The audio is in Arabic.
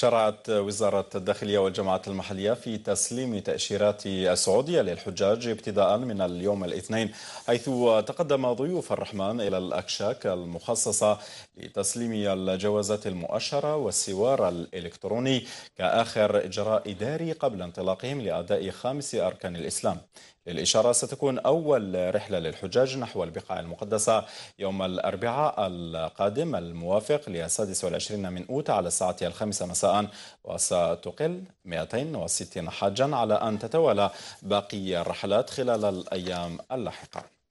شرعت وزارة الداخلية والجماعات المحلية في تسليم تأشيرات السعودية للحجاج ابتداء من اليوم الاثنين حيث تقدم ضيوف الرحمن إلى الأكشاك المخصصة لتسليم الجوازات المؤشرة والسوار الإلكتروني كآخر إجراء إداري قبل انطلاقهم لأداء خامس أركان الإسلام للإشارة ستكون أول رحلة للحجاج نحو البقاع المقدسة يوم الأربعاء القادم الموافق للسادس والعشرين من أوت على الساعة الخامسة مساء وستقل 260 حاجا على أن تتوالى باقي الرحلات خلال الأيام اللاحقة